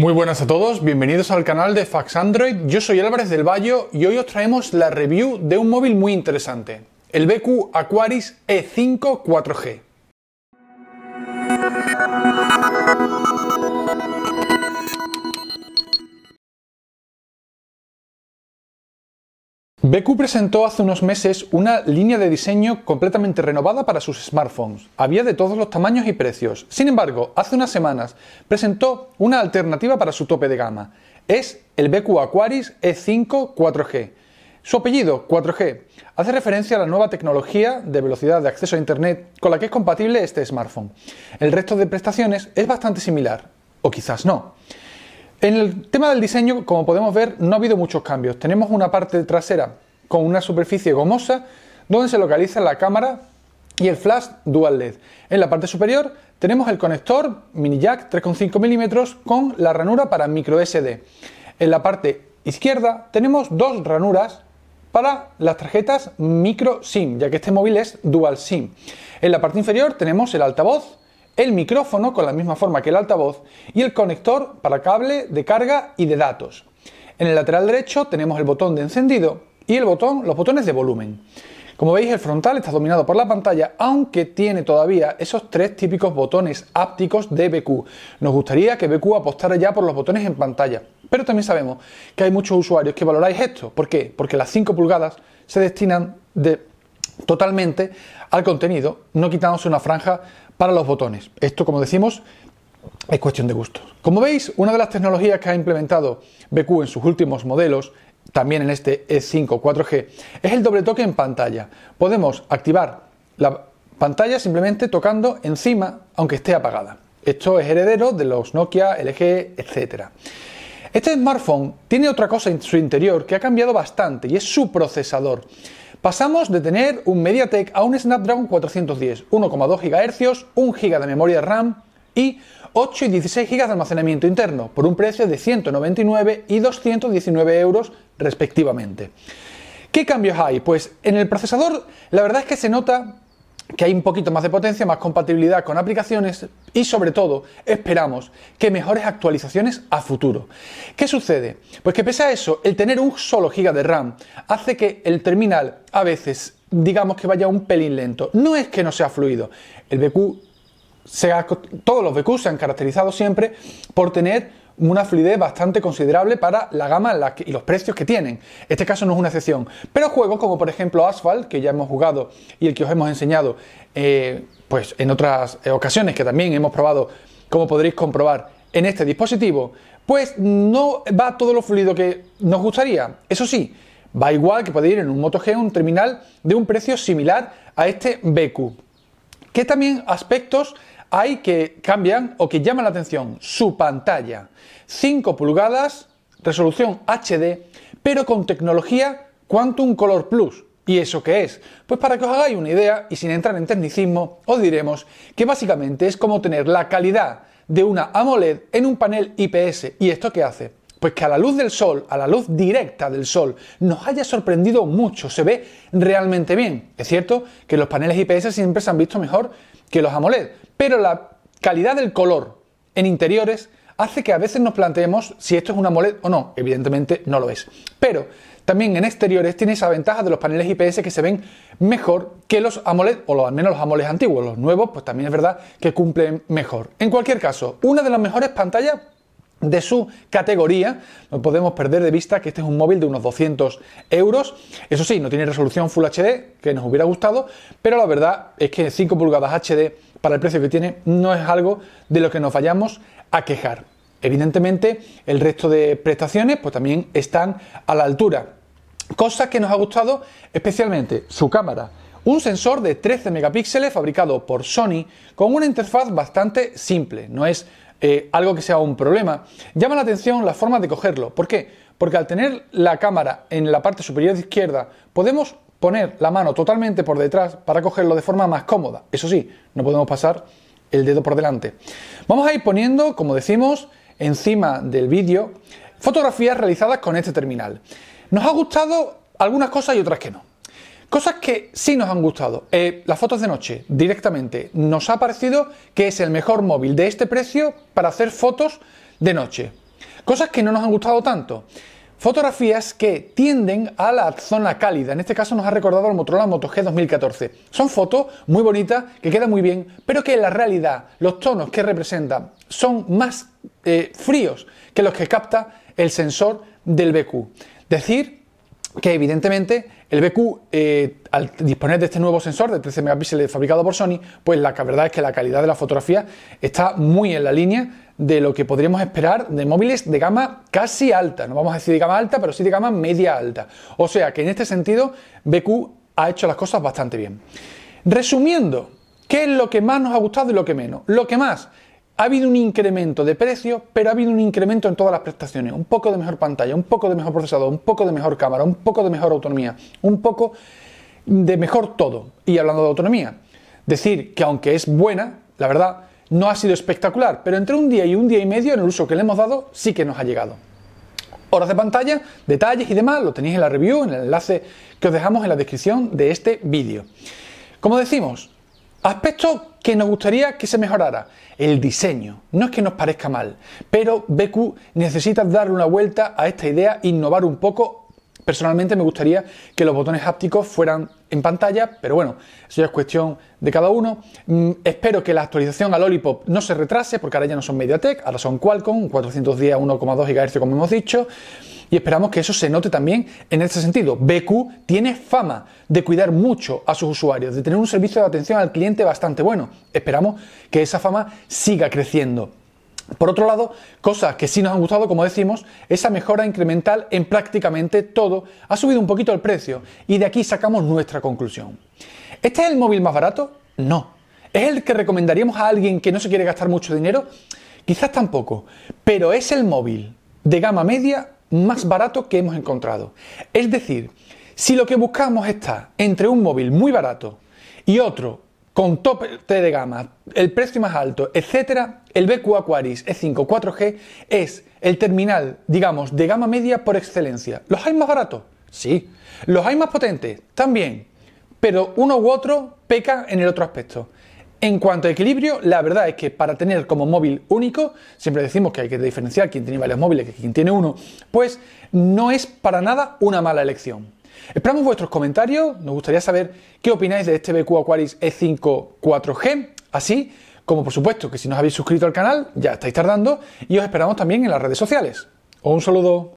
Muy buenas a todos, bienvenidos al canal de Fax Android. Yo soy Álvarez del Valle y hoy os traemos la review de un móvil muy interesante, el BQ Aquaris E5 4G. BQ presentó hace unos meses una línea de diseño completamente renovada para sus smartphones. Había de todos los tamaños y precios. Sin embargo, hace unas semanas presentó una alternativa para su tope de gama. Es el BQ Aquaris E5 4G. Su apellido, 4G, hace referencia a la nueva tecnología de velocidad de acceso a Internet con la que es compatible este smartphone. El resto de prestaciones es bastante similar, o quizás no. En el tema del diseño, como podemos ver, no ha habido muchos cambios. Tenemos una parte trasera con una superficie gomosa donde se localiza la cámara y el flash dual LED. En la parte superior tenemos el conector mini jack 3,5 mm con la ranura para micro SD. En la parte izquierda tenemos dos ranuras para las tarjetas micro SIM, ya que este móvil es dual SIM. En la parte inferior tenemos el altavoz el micrófono con la misma forma que el altavoz y el conector para cable de carga y de datos. En el lateral derecho tenemos el botón de encendido y el botón, los botones de volumen. Como veis el frontal está dominado por la pantalla, aunque tiene todavía esos tres típicos botones ápticos de BQ. Nos gustaría que BQ apostara ya por los botones en pantalla, pero también sabemos que hay muchos usuarios que valoráis esto. ¿Por qué? Porque las 5 pulgadas se destinan de, totalmente al contenido, no quitándose una franja para los botones. Esto, como decimos, es cuestión de gustos. Como veis, una de las tecnologías que ha implementado BQ en sus últimos modelos, también en este E5 4G, es el doble toque en pantalla. Podemos activar la pantalla simplemente tocando encima, aunque esté apagada. Esto es heredero de los Nokia, LG, etcétera. Este smartphone tiene otra cosa en su interior que ha cambiado bastante y es su procesador. Pasamos de tener un MediaTek a un Snapdragon 410, 1,2 GHz, 1 GB de memoria RAM y 8 y 16 GB de almacenamiento interno, por un precio de 199 y 219 euros respectivamente. ¿Qué cambios hay? Pues en el procesador la verdad es que se nota que hay un poquito más de potencia, más compatibilidad con aplicaciones y sobre todo esperamos que mejores actualizaciones a futuro. ¿Qué sucede? Pues que pese a eso, el tener un solo giga de RAM hace que el terminal a veces digamos que vaya un pelín lento. No es que no sea fluido. El BQ todos los BQ se han caracterizado siempre por tener una fluidez bastante considerable para la gama y los precios que tienen. Este caso no es una excepción. Pero juegos como por ejemplo Asphalt, que ya hemos jugado y el que os hemos enseñado eh, pues en otras ocasiones que también hemos probado, como podréis comprobar en este dispositivo, pues no va todo lo fluido que nos gustaría. Eso sí, va igual que puede ir en un Moto G un terminal de un precio similar a este BQ. Que también aspectos hay que cambian o que llaman la atención su pantalla. 5 pulgadas, resolución HD, pero con tecnología Quantum Color Plus. ¿Y eso qué es? Pues para que os hagáis una idea y sin entrar en tecnicismo, os diremos que básicamente es como tener la calidad de una AMOLED en un panel IPS. ¿Y esto qué hace? Pues que a la luz del sol, a la luz directa del sol, nos haya sorprendido mucho, se ve realmente bien. Es cierto que los paneles IPS siempre se han visto mejor que los AMOLED, pero la calidad del color en interiores hace que a veces nos planteemos si esto es un AMOLED o no. Evidentemente no lo es. Pero también en exteriores tiene esa ventaja de los paneles IPS que se ven mejor que los AMOLED, o al menos los AMOLED antiguos. Los nuevos, pues también es verdad que cumplen mejor. En cualquier caso, una de las mejores pantallas de su categoría. No podemos perder de vista que este es un móvil de unos 200 euros. Eso sí, no tiene resolución Full HD, que nos hubiera gustado, pero la verdad es que 5 pulgadas HD para el precio que tiene no es algo de lo que nos vayamos a quejar. Evidentemente, el resto de prestaciones pues también están a la altura. cosa que nos ha gustado especialmente su cámara. Un sensor de 13 megapíxeles fabricado por Sony con una interfaz bastante simple. No es eh, algo que sea un problema, llama la atención la forma de cogerlo. ¿Por qué? Porque al tener la cámara en la parte superior izquierda, podemos poner la mano totalmente por detrás para cogerlo de forma más cómoda. Eso sí, no podemos pasar el dedo por delante. Vamos a ir poniendo, como decimos, encima del vídeo, fotografías realizadas con este terminal. Nos ha gustado algunas cosas y otras que no. Cosas que sí nos han gustado. Eh, las fotos de noche, directamente. Nos ha parecido que es el mejor móvil de este precio para hacer fotos de noche. Cosas que no nos han gustado tanto. Fotografías que tienden a la zona cálida. En este caso nos ha recordado el Motorola Moto G 2014. Son fotos muy bonitas, que quedan muy bien, pero que en la realidad los tonos que representan son más eh, fríos que los que capta el sensor del BQ. Decir que evidentemente el BQ, eh, al disponer de este nuevo sensor de 13 megapíxeles fabricado por Sony, pues la verdad es que la calidad de la fotografía está muy en la línea de lo que podríamos esperar de móviles de gama casi alta, no vamos a decir de gama alta, pero sí de gama media alta. O sea que en este sentido BQ ha hecho las cosas bastante bien. Resumiendo, ¿qué es lo que más nos ha gustado y lo que menos? Lo que más, ha habido un incremento de precio, pero ha habido un incremento en todas las prestaciones. Un poco de mejor pantalla, un poco de mejor procesador, un poco de mejor cámara, un poco de mejor autonomía, un poco de mejor todo. Y hablando de autonomía, decir que aunque es buena, la verdad, no ha sido espectacular, pero entre un día y un día y medio en el uso que le hemos dado sí que nos ha llegado. Horas de pantalla, detalles y demás lo tenéis en la review, en el enlace que os dejamos en la descripción de este vídeo. Como decimos, Aspecto que nos gustaría que se mejorara, el diseño. No es que nos parezca mal, pero BQ necesita darle una vuelta a esta idea, innovar un poco. Personalmente me gustaría que los botones hápticos fueran en pantalla, pero bueno, eso ya es cuestión de cada uno. Mm, espero que la actualización al Lollipop no se retrase, porque ahora ya no son MediaTek, ahora son Qualcomm, 410 a 1,2 GHz como hemos dicho. Y esperamos que eso se note también en este sentido. BQ tiene fama de cuidar mucho a sus usuarios, de tener un servicio de atención al cliente bastante bueno. Esperamos que esa fama siga creciendo. Por otro lado, cosas que sí nos han gustado, como decimos, esa mejora incremental en prácticamente todo ha subido un poquito el precio y de aquí sacamos nuestra conclusión. ¿Este es el móvil más barato? No. ¿Es el que recomendaríamos a alguien que no se quiere gastar mucho dinero? Quizás tampoco, pero es el móvil de gama media más barato que hemos encontrado. Es decir, si lo que buscamos está entre un móvil muy barato y otro con tope de gama, el precio más alto, etcétera, el BQ Aquaris E5 4G es el terminal, digamos, de gama media por excelencia. ¿Los hay más baratos? Sí. ¿Los hay más potentes? También. Pero uno u otro peca en el otro aspecto. En cuanto a equilibrio, la verdad es que para tener como móvil único, siempre decimos que hay que diferenciar quién tiene varios móviles que quién tiene uno, pues no es para nada una mala elección. Esperamos vuestros comentarios, nos gustaría saber qué opináis de este BQ Aquaris E5 4G, así como por supuesto que si no os habéis suscrito al canal ya estáis tardando y os esperamos también en las redes sociales. Un saludo.